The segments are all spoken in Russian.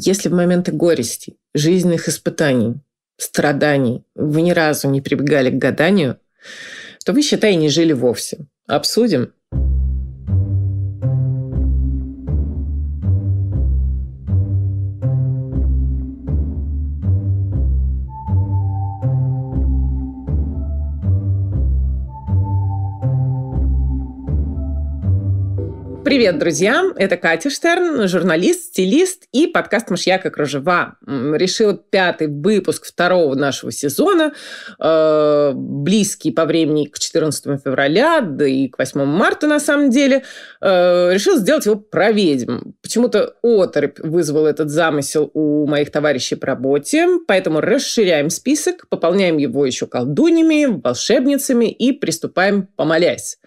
Если в моменты горести, жизненных испытаний, страданий вы ни разу не прибегали к гаданию, то вы, считай, не жили вовсе. Обсудим, Привет, друзья! Это Катя Штерн, журналист, стилист и подкаст «Мышьяка кружева». Решила пятый выпуск второго нашего сезона, э, близкий по времени к 14 февраля, да и к 8 марта на самом деле, э, решила сделать его про ведьм. Почему-то оторопь вызвал этот замысел у моих товарищей по работе, поэтому расширяем список, пополняем его еще колдунями, волшебницами и приступаем помолясь.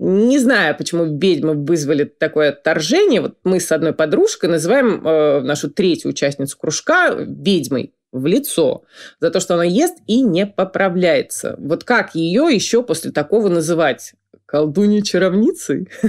Не знаю, почему ведьмы вызвали происходит такое отторжение. Вот мы с одной подружкой называем э, нашу третью участницу кружка ведьмой в лицо за то, что она ест и не поправляется. Вот как ее еще после такого называть? колдуньей-чаровницей?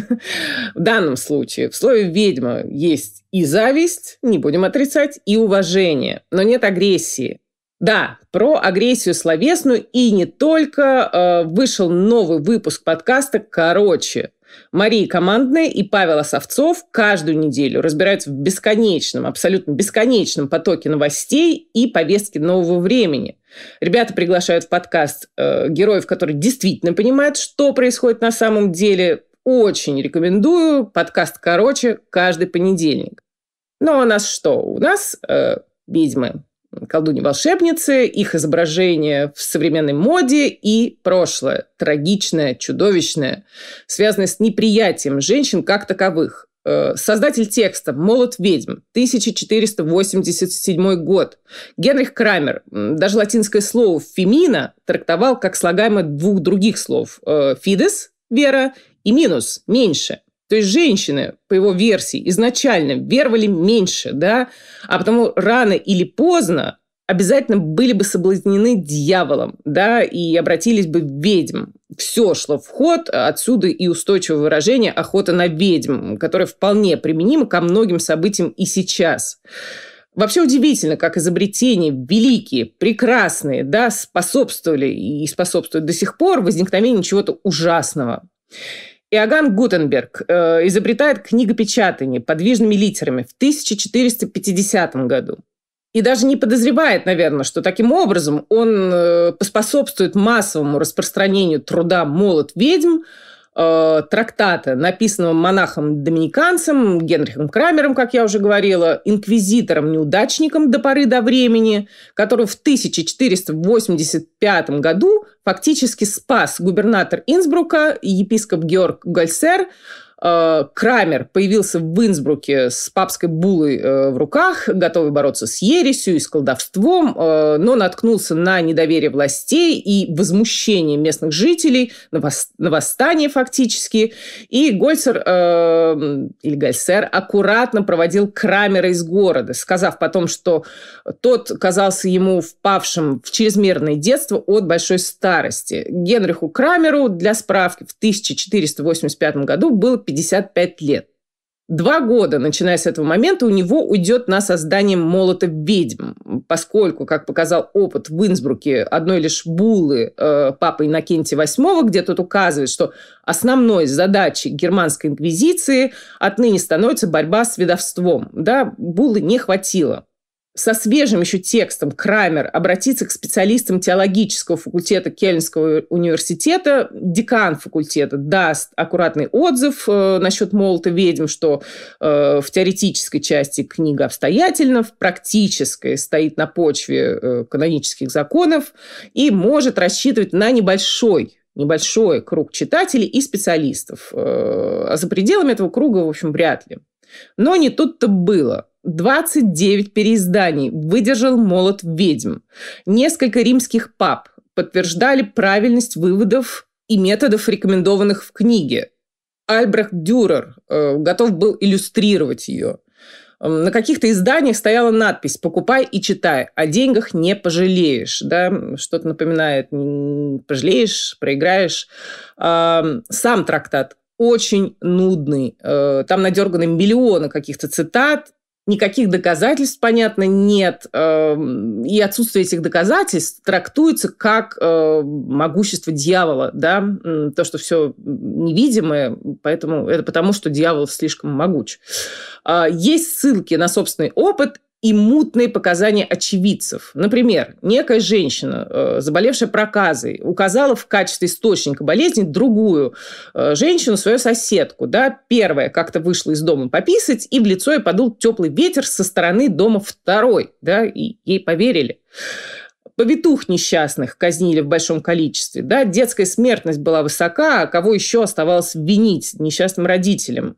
в данном случае в слове «ведьма» есть и зависть, не будем отрицать, и уважение, но нет агрессии. Да, про агрессию словесную и не только. Э, вышел новый выпуск подкаста «Короче». Марии Командная и Павел Осовцов каждую неделю разбираются в бесконечном, абсолютно бесконечном потоке новостей и повестки нового времени. Ребята приглашают в подкаст э, героев, которые действительно понимают, что происходит на самом деле. Очень рекомендую. Подкаст короче каждый понедельник. Ну а у нас что? У нас э, ведьмы колдуни-волшебницы, их изображение в современной моде и прошлое, трагичное, чудовищное, связанное с неприятием женщин как таковых. Э, создатель текста «Молот ведьм», 1487 год. Генрих Крамер даже латинское слово «фемина» трактовал как слагаемое двух других слов э, «фидес» – «вера» и «минус» – «меньше». То есть женщины, по его версии, изначально веровали меньше, да, а потому рано или поздно обязательно были бы соблазнены дьяволом, да, и обратились бы в ведьм. Все шло в ход, отсюда и устойчивое выражение «охота на ведьм», которое вполне применимо ко многим событиям и сейчас. Вообще удивительно, как изобретения великие, прекрасные, да, способствовали и способствуют до сих пор возникновению чего-то ужасного. Иоганн Гутенберг э, изобретает книгопечатание подвижными литерами в 1450 году. И даже не подозревает, наверное, что таким образом он э, поспособствует массовому распространению труда молот-ведьм, Э, трактата, написанного монахом-доминиканцем Генрихом Крамером, как я уже говорила, инквизитором-неудачником до поры до времени, который в 1485 году фактически спас губернатор Инсбрука, епископ Георг Гальсер. Э, Крамер появился в Инсбруке с папской булой э, в руках, готовый бороться с ересью и с колдовством, э, но наткнулся на недоверие властей и возмущение местных жителей, на восстание фактически. И Гольцер, или Гольцер аккуратно проводил Крамера из города, сказав потом, что тот казался ему впавшим в чрезмерное детство от большой старости. Генриху Крамеру, для справки, в 1485 году был 55 лет. Два года, начиная с этого момента, у него уйдет на создание молота ведьм, поскольку, как показал опыт в Инсбруке одной лишь булы э, папы Иннокентия VIII, где тот указывает, что основной задачей германской инквизиции отныне становится борьба с ведовством. Да, булы не хватило со свежим еще текстом Крамер обратиться к специалистам теологического факультета Кельнского университета. Декан факультета даст аккуратный отзыв э, насчет Молота ведьм, что э, в теоретической части книга обстоятельно, в практической стоит на почве э, канонических законов и может рассчитывать на небольшой небольшой круг читателей и специалистов. Э, а за пределами этого круга, в общем, вряд ли. Но не тут-то было. 29 переизданий выдержал «Молот ведьм». Несколько римских пап подтверждали правильность выводов и методов, рекомендованных в книге. Альбрехт Дюрер э, готов был иллюстрировать ее. На каких-то изданиях стояла надпись «Покупай и читай, о деньгах не пожалеешь». Да? Что-то напоминает «пожалеешь, проиграешь». А, сам трактат очень нудный. Э, там надерганы миллионы каких-то цитат, никаких доказательств, понятно, нет. Эм, и отсутствие этих доказательств трактуется как э, могущество дьявола, да, то, что все невидимое, поэтому это потому, что дьявол слишком могуч. А, есть ссылки на собственный опыт и мутные показания очевидцев. Например, некая женщина, э, заболевшая проказой, указала в качестве источника болезни другую э, женщину, свою соседку. Да? Первая как-то вышла из дома пописать, и в лицо ей подул теплый ветер со стороны дома второй. Да? И ей поверили повитух несчастных казнили в большом количестве, да, детская смертность была высока, а кого еще оставалось винить несчастным родителям.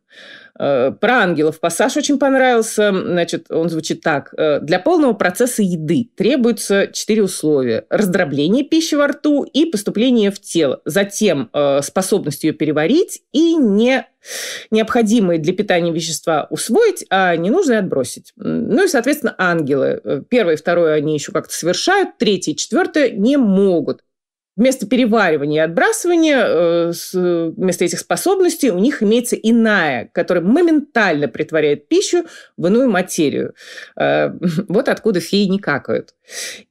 Э, про ангелов пассаж очень понравился. Значит, он звучит так. «Э, для полного процесса еды требуются четыре условия. Раздробление пищи во рту и поступление в тело. Затем э, способность ее переварить и не необходимые для питания вещества усвоить, а ненужные отбросить. Ну и, соответственно, ангелы. Первое и второе они еще как-то совершают, третье и четвертое не могут. Вместо переваривания и отбрасывания, э, вместо этих способностей у них имеется иная, которая моментально притворяет пищу в иную материю. Э, вот откуда феи не какают.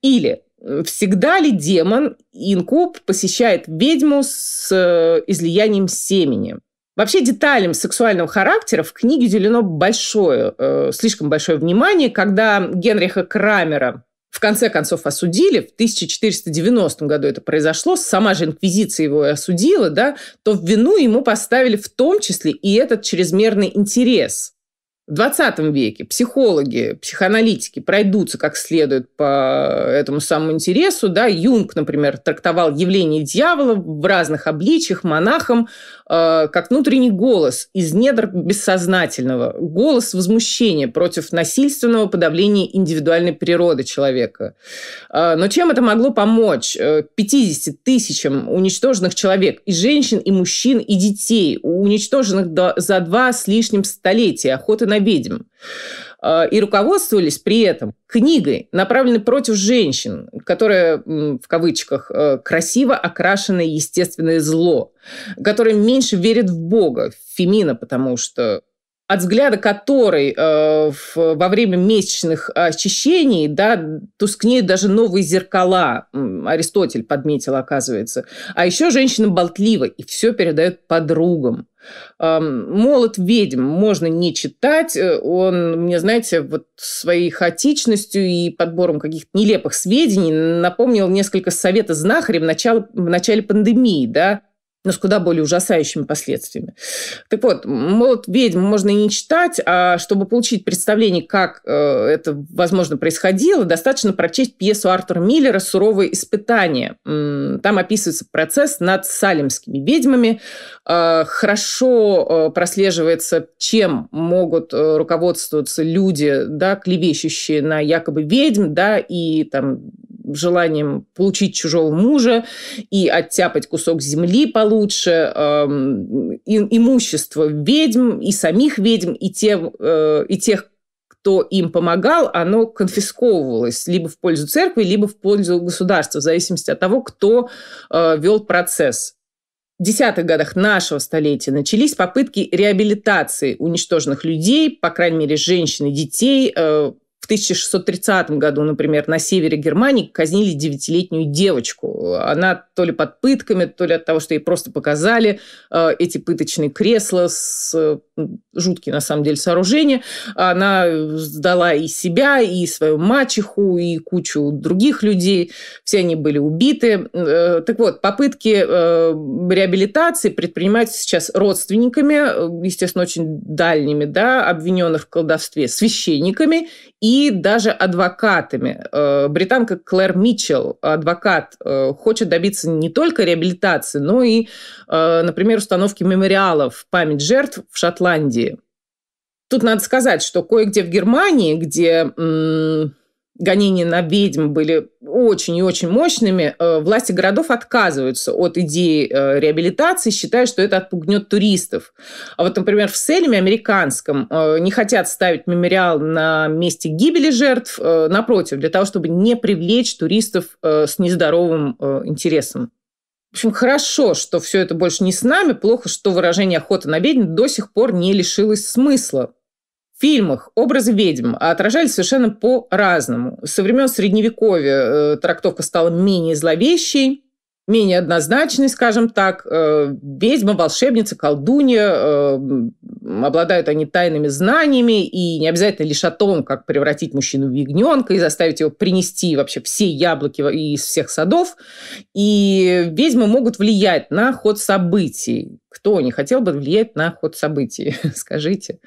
Или э, всегда ли демон инкуб посещает ведьму с излиянием семени? Вообще деталям сексуального характера в книге уделено большое, слишком большое внимание, когда Генриха Крамера в конце концов осудили, в 1490 году это произошло, сама же инквизиция его и осудила, да, то в вину ему поставили в том числе и этот чрезмерный интерес в 20 веке психологи, психоаналитики пройдутся как следует по этому самому интересу. Да? Юнг, например, трактовал явление дьявола в разных обличиях монахом э, как внутренний голос из недр бессознательного, голос возмущения против насильственного подавления индивидуальной природы человека. Э, но чем это могло помочь 50 э, тысячам уничтоженных человек, и женщин, и мужчин, и детей, уничтоженных до, за два с лишним столетия охоты на ведьм. А, и руководствовались при этом книгой, направленной против женщин, которая, в кавычках, э, красиво окрашенное естественное зло, которая меньше верит в Бога, в Фемина, потому что от взгляда которой э, в, во время месячных очищений да, тускнеют даже новые зеркала. Аристотель подметил, оказывается. А еще женщина болтлива и все передает подругам. Молот ведьм можно не читать. Э, он мне, знаете, вот своей хаотичностью и подбором каких-то нелепых сведений напомнил несколько совета знахарем в начале, в начале пандемии, да, но с куда более ужасающими последствиями. Так вот, «Молот ведьм» можно и не читать, а чтобы получить представление, как э, это, возможно, происходило, достаточно прочесть пьесу Артура Миллера «Суровые испытания». Там описывается процесс над салимскими ведьмами. Э, хорошо э, прослеживается, чем могут руководствоваться люди, да, клевещущие на якобы ведьм, да, и там желанием получить чужого мужа и оттяпать кусок земли получше, эм, и, имущество ведьм, и самих ведьм, и, тем, э, и тех, кто им помогал, оно конфисковывалось либо в пользу церкви, либо в пользу государства, в зависимости от того, кто э, вел процесс. В десятых годах нашего столетия начались попытки реабилитации уничтоженных людей, по крайней мере, женщин и детей, э, 1630 году, например, на севере Германии казнили девятилетнюю девочку. Она то ли под пытками, то ли от того, что ей просто показали э, эти пыточные кресла с э, жуткие, на самом деле, сооружения. Она сдала и себя, и свою мачеху, и кучу других людей. Все они были убиты. Э, так вот, попытки э, реабилитации предпринимаются сейчас родственниками, э, естественно, очень дальними, да, обвиненных в колдовстве, священниками и и даже адвокатами. Э, британка Клэр Митчелл, адвокат, э, хочет добиться не только реабилитации, но и, э, например, установки мемориалов в память жертв в Шотландии. Тут надо сказать, что кое-где в Германии, где гонения на ведьм были очень и очень мощными, э, власти городов отказываются от идеи э, реабилитации, считая, что это отпугнет туристов. А вот, например, в Селеме американском э, не хотят ставить мемориал на месте гибели жертв, напротив, для того, чтобы не привлечь туристов с нездоровым интересом. В общем, хорошо, что все это больше не с нами, плохо, что выражение «охота на ведьм» до сих пор не лишилось смысла, фильмах образы ведьм отражались совершенно по-разному. Со времен Средневековья э, трактовка стала менее зловещей, менее однозначной, скажем так. Э, ведьма, волшебница, колдунья, э, обладают они тайными знаниями, и не обязательно лишь о том, как превратить мужчину в ягненка и заставить его принести вообще все яблоки из всех садов. И ведьмы могут влиять на ход событий. Кто не хотел бы влиять на ход событий? Скажите.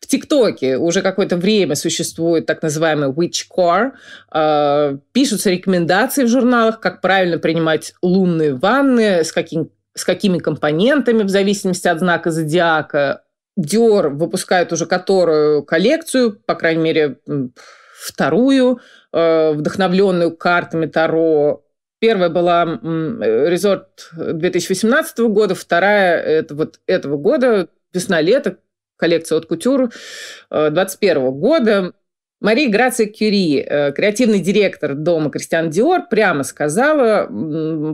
В ТикТоке уже какое-то время существует так называемый witchcore. Э, а, пишутся рекомендации в журналах, как правильно принимать лунные ванны, с, каким, с какими компонентами, в зависимости от знака зодиака. Dior выпускает уже которую коллекцию, по крайней мере, вторую, э, вдохновленную картами Таро Первая была э, «Резорт» 2018 года, вторая – это вот этого года, весна-лето, коллекция от «Кутюр» 2021 э, года. Мария Грация Кюри, э, креативный директор дома Кристиан Диор, прямо сказала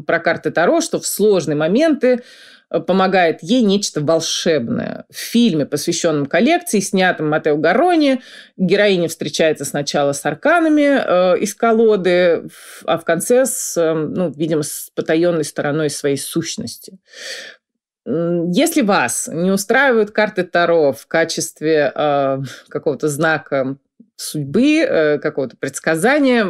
про карты Таро, что в сложные моменты э, помогает ей нечто волшебное. В фильме, посвященном коллекции, снятом Матео Гарони, героиня встречается сначала с арканами э, из колоды, а в конце, с, э, ну, видимо, с потаенной стороной своей сущности. Если вас не устраивают карты Таро в качестве э, какого-то знака судьбы, э, какого-то предсказания,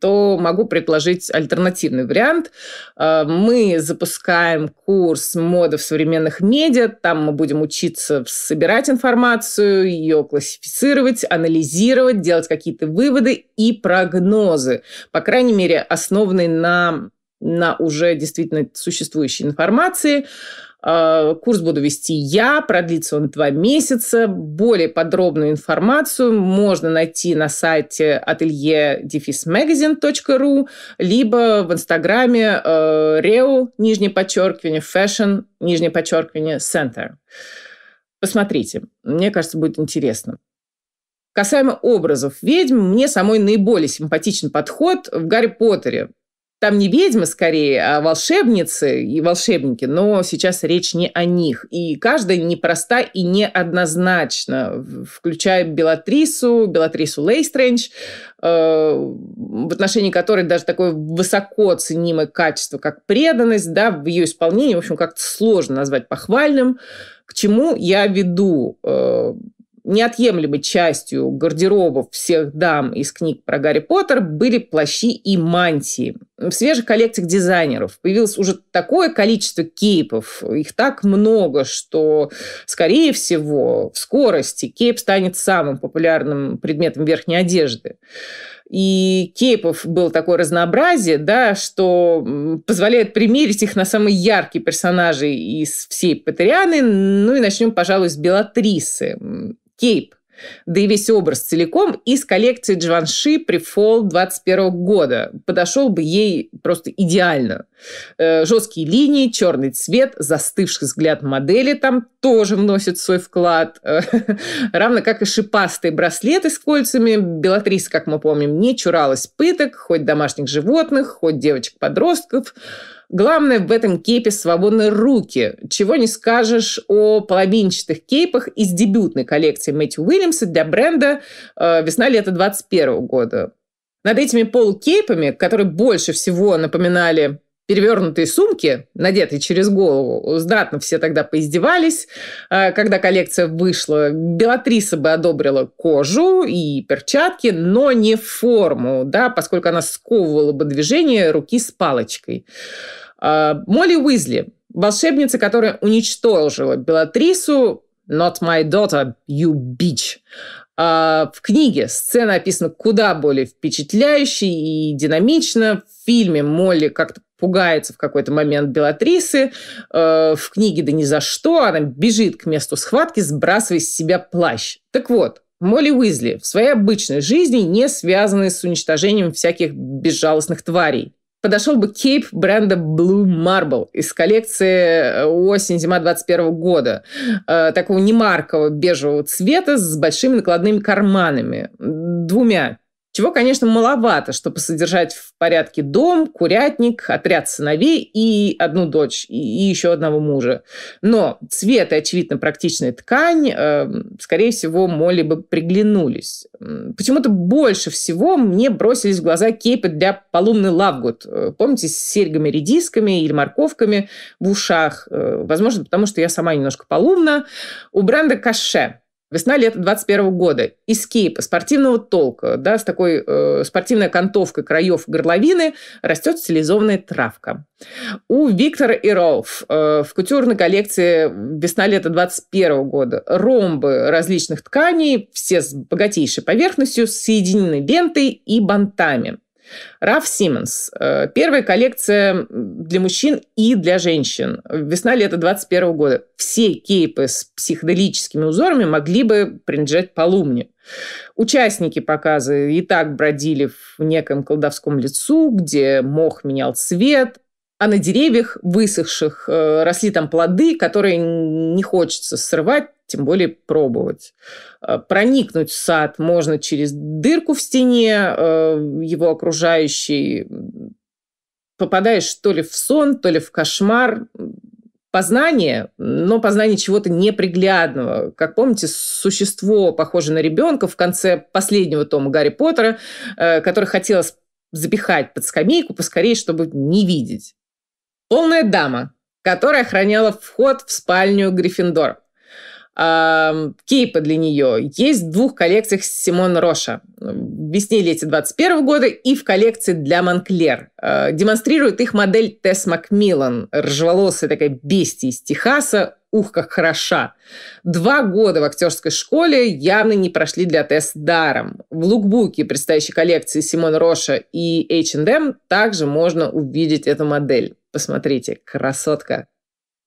то могу предложить альтернативный вариант. Э, мы запускаем курс моды в современных медиа. Там мы будем учиться собирать информацию, ее классифицировать, анализировать, делать какие-то выводы и прогнозы. По крайней мере, основанные на на уже действительно существующей информации. Э, курс буду вести я, продлится он два месяца. Более подробную информацию можно найти на сайте ателье либо в инстаграме э, reo, нижнее подчеркивание, fashion, нижнее подчеркивание, center. Посмотрите, мне кажется, будет интересно. Касаемо образов ведьм, мне самой наиболее симпатичен подход в Гарри Поттере. Там не ведьмы скорее, а волшебницы и волшебники, но сейчас речь не о них. И каждая непроста и неоднозначна, включая Белатрису, Белатрису Лейстрендж, э, в отношении которой даже такое высоко ценимое качество, как преданность, да, в ее исполнении, в общем, как-то сложно назвать похвальным. К чему я веду? Э, неотъемлемой частью гардеробов всех дам из книг про Гарри Поттер были плащи и мантии в свежих коллекциях дизайнеров появилось уже такое количество кейпов, их так много, что, скорее всего, в скорости кейп станет самым популярным предметом верхней одежды. И кейпов было такое разнообразие, да, что позволяет примерить их на самые яркие персонажи из всей Патерианы. Ну и начнем, пожалуй, с Белатрисы. Кейп да и весь образ целиком из коллекции Дживанши Префол 21 года. Подошел бы ей просто идеально. Э, жесткие линии, черный цвет, застывший взгляд модели там тоже вносит свой вклад. Э, равно как и шипастые браслеты с кольцами. Белатриса, как мы помним, не чуралась пыток, хоть домашних животных, хоть девочек-подростков. Главное в этом кейпе свободные руки. Чего не скажешь о половинчатых кейпах из дебютной коллекции Мэтью Уильямса для бренда э, весна-лето 2021 года. Над этими полукейпами, которые больше всего напоминали перевернутые сумки, надетые через голову. Знатно все тогда поиздевались. Э, когда коллекция вышла, Белатриса бы одобрила кожу и перчатки, но не форму, да, поскольку она сковывала бы движение руки с палочкой. Э, Молли Уизли, волшебница, которая уничтожила Белатрису, «Not my daughter, you bitch». Э, в книге сцена описана куда более впечатляюще и динамично. В фильме Молли как-то пугается в какой-то момент Белатрисы. Э, в книге «Да ни за что» она бежит к месту схватки, сбрасывая с себя плащ. Так вот, Молли Уизли в своей обычной жизни не связаны с уничтожением всяких безжалостных тварей. Подошел бы кейп бренда Blue Marble из коллекции э, осень-зима 21 года. Э, такого немаркого бежевого цвета с большими накладными карманами. Двумя чего, конечно, маловато, чтобы содержать в порядке дом, курятник, отряд сыновей и одну дочь, и еще одного мужа. Но цвет и, очевидно, практичная ткань, э, скорее всего, Молли бы приглянулись. Почему-то больше всего мне бросились в глаза кейпы для полумны лавгут. Э, помните, с серьгами-редисками или морковками в ушах? Э, возможно, потому что я сама немножко полумна. У бренда Каше Весна-лето 21 года. Эскейпа, спортивного толка, да, с такой э, спортивной окантовкой краев горловины растет стилизованная травка. У Виктора и Ролф э, в кутюрной коллекции весна-лето 21 года ромбы различных тканей, все с богатейшей поверхностью, соединены лентой и бантами. Раф Симмонс. Э, первая коллекция для мужчин и для женщин. Весна-лето 21 года. Все кейпы с психоделическими узорами могли бы принадлежать полумне. Участники показа и так бродили в неком колдовском лесу, где мох менял цвет, а на деревьях высохших э, росли там плоды, которые не хочется срывать, тем более пробовать. Э, проникнуть в сад можно через дырку в стене, э, его окружающий. Попадаешь то ли в сон, то ли в кошмар. Познание, но познание чего-то неприглядного. Как помните, существо, похоже на ребенка, в конце последнего тома Гарри Поттера, э, который хотелось запихать под скамейку поскорее, чтобы не видеть. Полная дама, которая охраняла вход в спальню Гриффиндора кейпа для нее есть в двух коллекциях Симон Роша. В весне и лете 21 года и в коллекции для Монклер. А, демонстрирует их модель Тесс Макмиллан. Ржеволосая такая бестия из Техаса, ух, как хороша. Два года в актерской школе явно не прошли для Тесс даром. В лукбуке предстоящей коллекции Симон Роша и H&M также можно увидеть эту модель. Посмотрите, красотка.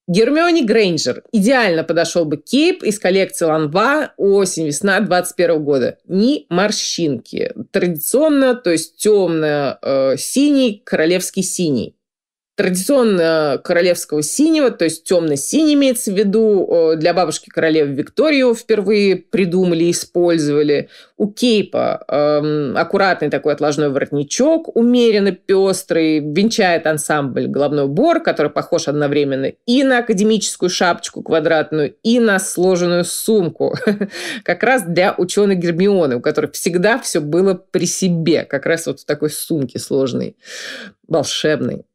Гермионе Грейнджер. Идеально подошел бы кейп из коллекции Ланва осень-весна 21 года. Ни морщинки. Традиционно, то есть темно-синий, э, королевский синий традиционно э, королевского синего, то есть темно-синий имеется в виду, для бабушки королевы Викторию впервые придумали, и использовали. У кейпа эм, аккуратный такой отложной воротничок, умеренно пестрый, венчает ансамбль головной убор, который похож одновременно и на академическую шапочку квадратную, и на сложенную сумку. Как раз для ученой Гермионы, у которой всегда все было при себе, как раз вот в такой сумке сложной волшебной.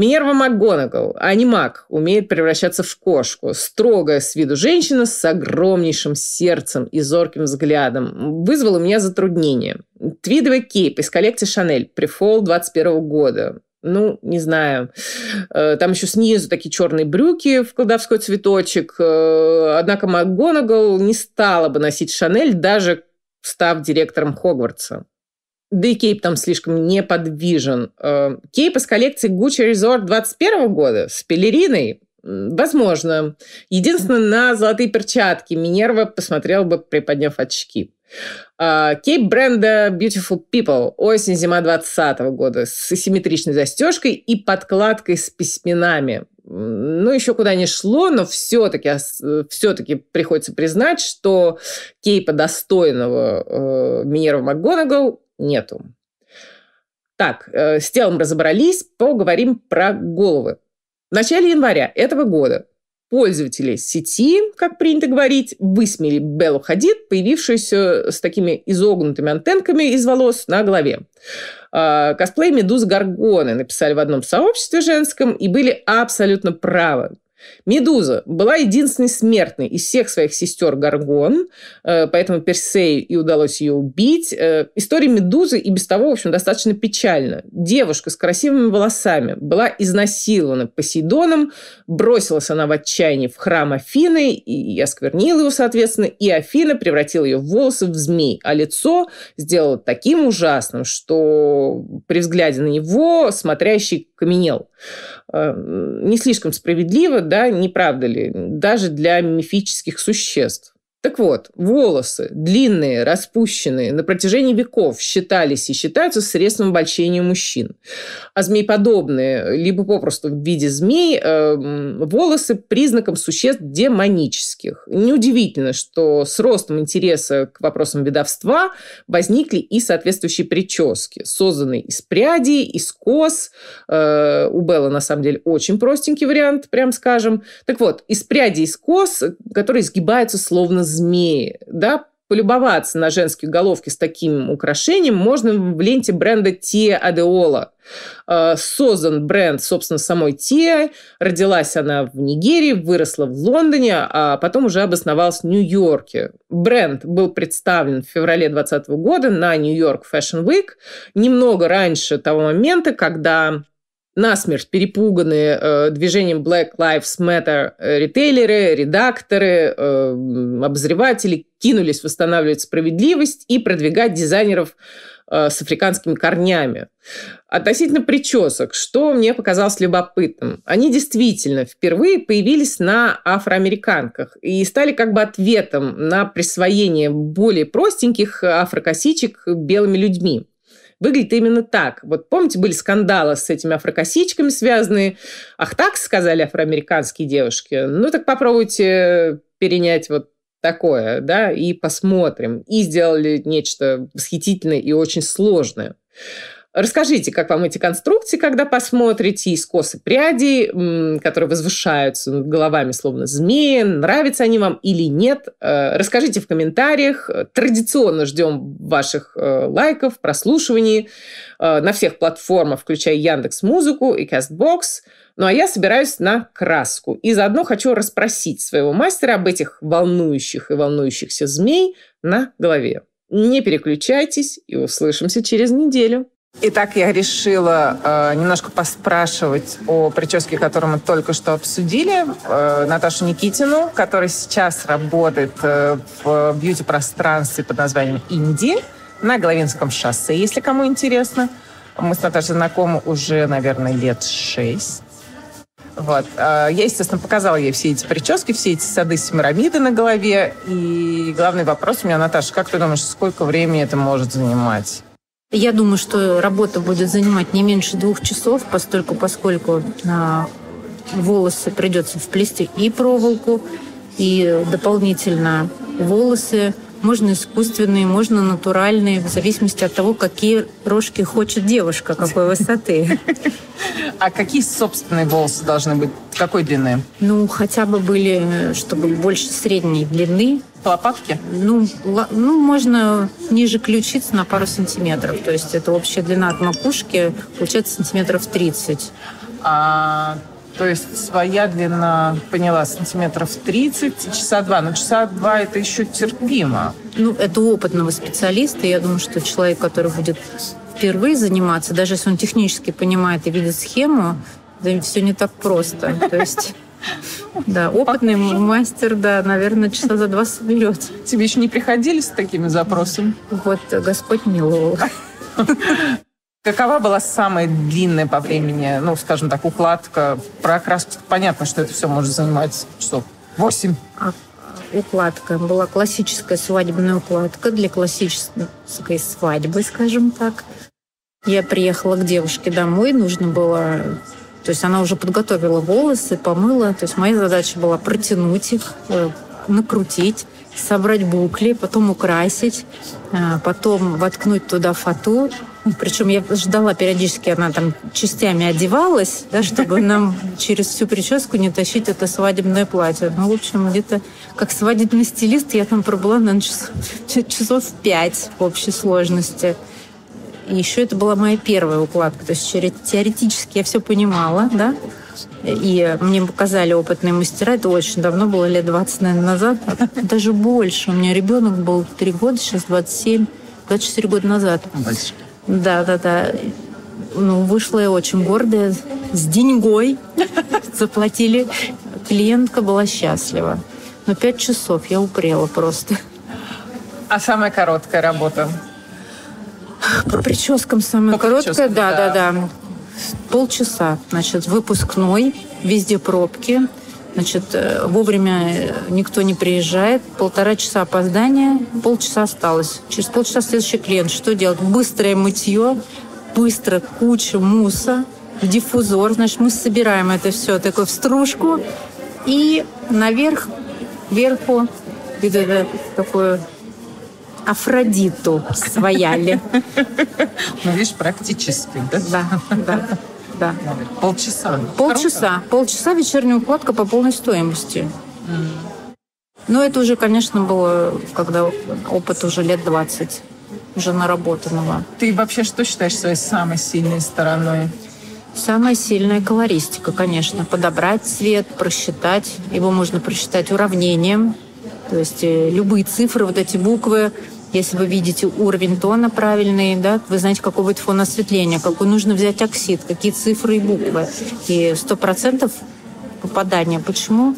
Минерва МакГонагал, анимак, умеет превращаться в кошку. Строгая с виду женщина с огромнейшим сердцем и зорким взглядом. Вызвала у меня затруднение. Твидовый кейп из коллекции Шанель, префол 21 года. Ну, не знаю. Э, там еще снизу такие черные брюки в колдовской цветочек. Э, однако МакГонагал не стала бы носить Шанель, даже став директором Хогвартса да и кейп там слишком неподвижен. Э, кейп из коллекции Gucci Resort 21 года с пелериной Возможно. Единственное, на золотые перчатки Минерва посмотрел бы, приподняв очки. Э, кейп бренда Beautiful People осень-зима 2020 года с симметричной застежкой и подкладкой с письменами. Ну, еще куда не шло, но все-таки э, все приходится признать, что кейпа достойного э, Минерва МакГонагал нету. Так, э, с телом разобрались, поговорим про головы. В начале января этого года пользователи сети, как принято говорить, высмели Беллу Хадид, появившуюся с такими изогнутыми антенками из волос на голове. А, косплей «Медуз Гаргоны» написали в одном сообществе женском и были абсолютно правы. Медуза была единственной смертной из всех своих сестер Гаргон, э, поэтому Персею и удалось ее убить. Э, история Медузы и без того, в общем, достаточно печальна. Девушка с красивыми волосами была изнасилована Посейдоном, бросилась она в отчаянии в храм Афины и осквернила его, соответственно, и Афина превратила ее в волосы в змей, а лицо сделала таким ужасным, что при взгляде на него смотрящий каменел. Э, не слишком справедливо, да, не правда ли, даже для мифических существ. Так вот, волосы длинные, распущенные на протяжении веков считались и считаются средством обольщения мужчин. А змееподобные, либо попросту в виде змей, э, волосы признаком существ демонических. Неудивительно, что с ростом интереса к вопросам ведовства возникли и соответствующие прически, созданные из прядей, из кос. Э, у Беллы, на самом деле, очень простенький вариант, прям скажем. Так вот, из прядей, из кос, которые сгибаются словно змеи, да, полюбоваться на женские головки с таким украшением можно в ленте бренда Tia Adeola. А, создан бренд, собственно, самой Тия. Родилась она в Нигерии, выросла в Лондоне, а потом уже обосновалась в Нью-Йорке. Бренд был представлен в феврале 2020 года на Нью-Йорк Fashion Week, немного раньше того момента, когда насмерть перепуганные э, движением Black Lives Matter э, ритейлеры, редакторы, э, обозреватели кинулись восстанавливать справедливость и продвигать дизайнеров э, с африканскими корнями. Относительно причесок, что мне показалось любопытным, они действительно впервые появились на афроамериканках и стали как бы ответом на присвоение более простеньких афрокосичек белыми людьми выглядит именно так. Вот помните, были скандалы с этими афрокосичками связанные? Ах, так сказали афроамериканские девушки. Ну так попробуйте перенять вот такое, да, и посмотрим. И сделали нечто восхитительное и очень сложное. Расскажите, как вам эти конструкции, когда посмотрите, из косы прядей, которые возвышаются над головами, словно змеи, нравятся они вам или нет. Э, расскажите в комментариях. Традиционно ждем ваших э, лайков, прослушиваний э, на всех платформах, включая Яндекс Музыку и Castbox. Ну а я собираюсь на краску. И заодно хочу расспросить своего мастера об этих волнующих и волнующихся змей на голове. Не переключайтесь и услышимся через неделю. Итак, я решила э, немножко поспрашивать о прическе, которую мы только что обсудили, э, Наташу Никитину, которая сейчас работает э, в бьюти-пространстве под названием «Инди» на Головинском шоссе, если кому интересно. Мы с Наташей знакомы уже, наверное, лет шесть. Вот. Э, я, естественно, показала ей все эти прически, все эти сады семирамиды на голове. И главный вопрос у меня, Наташа, как ты думаешь, сколько времени это может занимать? Я думаю, что работа будет занимать не меньше двух часов, постольку, поскольку а, волосы придется вплести и проволоку, и дополнительно волосы, можно искусственные, можно натуральные, в зависимости от того, какие рожки хочет девушка, какой высоты. А какие собственные волосы должны быть? Какой длины? Ну, хотя бы были, чтобы больше средней длины. Лопатки? Ну, ну, можно ниже ключиц на пару сантиметров. То есть это общая длина от макушки, получается, сантиметров 30. А то есть своя длина, поняла, сантиметров 30, часа два. Но часа два это еще терпимо. Ну, это опытного специалиста. Я думаю, что человек, который будет впервые заниматься, даже если он технически понимает и видит схему, да все не так просто. То есть да, опытный Покажу. мастер, да, наверное, часа за два соберет. Тебе еще не приходили с такими запросами? Вот э, Господь миловал. Какова была самая длинная по времени, ну, скажем так, укладка? Про окраску понятно, что это все может занимать часов 8. А, укладка. Была классическая свадебная укладка для классической свадьбы, скажем так. Я приехала к девушке домой, нужно было... То есть она уже подготовила волосы, помыла. То есть моя задача была протянуть их, э, накрутить, собрать букли, потом украсить, а, потом воткнуть туда фату. Причем я ждала периодически, она там частями одевалась, да, чтобы нам через всю прическу не тащить это свадебное платье. Ну, в общем, где-то как свадебный стилист я там пробыла, наверное, часов, часов пять в общей сложности. И еще это была моя первая укладка. То есть теоретически я все понимала, да, и мне показали опытные мастера. Это очень давно было, лет 20, наверное, назад. Даже больше. У меня ребенок был 3 года, сейчас 27, 24 года назад. Больше. Да, да, да. Ну, вышла я очень гордая, с деньгой заплатили. Клиентка была счастлива. Но пять часов я упрела просто. А самая короткая работа? По прическам самое короткое, прическам, да, да, да, Полчаса, значит, выпускной, везде пробки, значит, э, вовремя э, никто не приезжает, полтора часа опоздания, полчаса осталось. Через полчаса следующий клиент. Что делать? Быстрое мытье, быстро куча муса, в диффузор, значит, мы собираем это все такое в стружку и наверх, вверху, где-то такое Афродиту свояли. Ну, видишь, практически, да? Да, да. Да. Полчаса. Полчаса. Полчаса вечерняя укладка по полной стоимости. Но это уже, конечно, было, когда опыт уже лет 20 уже наработанного. Ты вообще что считаешь своей самой сильной стороной? Самая сильная колористика, конечно. Подобрать цвет, просчитать. Его можно просчитать уравнением. То есть э, любые цифры, вот эти буквы, если вы видите уровень тона правильный, да, вы знаете, какого будет фон осветления, какой нужно взять оксид, какие цифры и буквы. И 100% попадания. Почему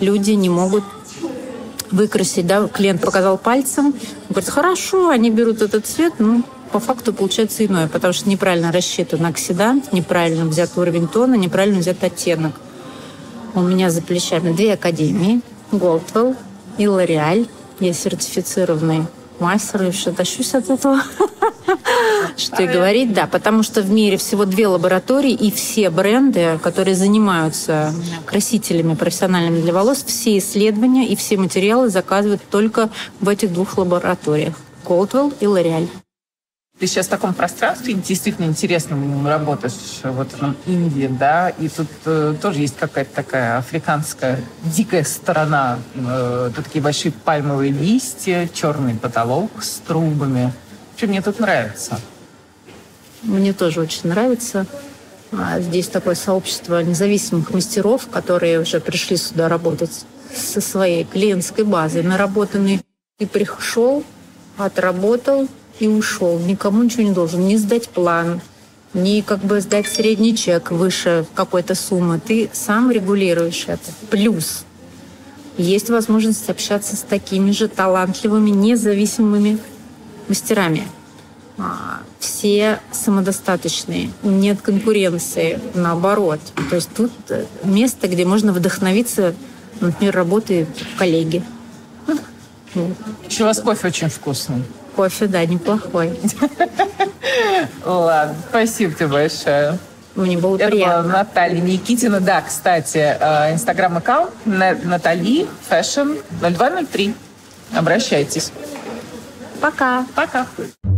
люди не могут выкрасить, да, клиент показал пальцем, говорит, хорошо, они берут этот цвет, ну, по факту получается иное, потому что неправильно рассчитан оксидант, неправильно взят уровень тона, неправильно взят оттенок. У меня за плечами две академии, Goldwell и Лореаль. Я сертифицированный мастер, и все тащусь от этого. Что и а говорить, да, потому что в мире всего две лаборатории, и все бренды, которые занимаются красителями профессиональными для волос, все исследования и все материалы заказывают только в этих двух лабораториях. Goldwell и L'Oreal ты сейчас в таком пространстве действительно интересно работаешь, вот в Индии, да, и тут э, тоже есть какая-то такая африканская дикая сторона, э, тут такие большие пальмовые листья, черный потолок с трубами. Что мне тут нравится? Мне тоже очень нравится. А, здесь такое сообщество независимых мастеров, которые уже пришли сюда работать со своей клиентской базой, наработанной. Ты пришел, отработал, и ушел. Никому ничего не должен. Не сдать план, не как бы сдать средний чек выше какой-то суммы. Ты сам регулируешь это. Плюс есть возможность общаться с такими же талантливыми, независимыми мастерами. А, все самодостаточные, нет конкуренции, наоборот. То есть тут э, место, где можно вдохновиться, например, работы коллеги. Еще у вас кофе очень вкусный кофе, да, неплохой. Ладно, спасибо тебе большое. Ну, мне было Это приятно. Была Наталья Никитина. Да, кстати, э, инстаграм-аккаунт Натали Fashion 0203. Обращайтесь. Пока. Пока.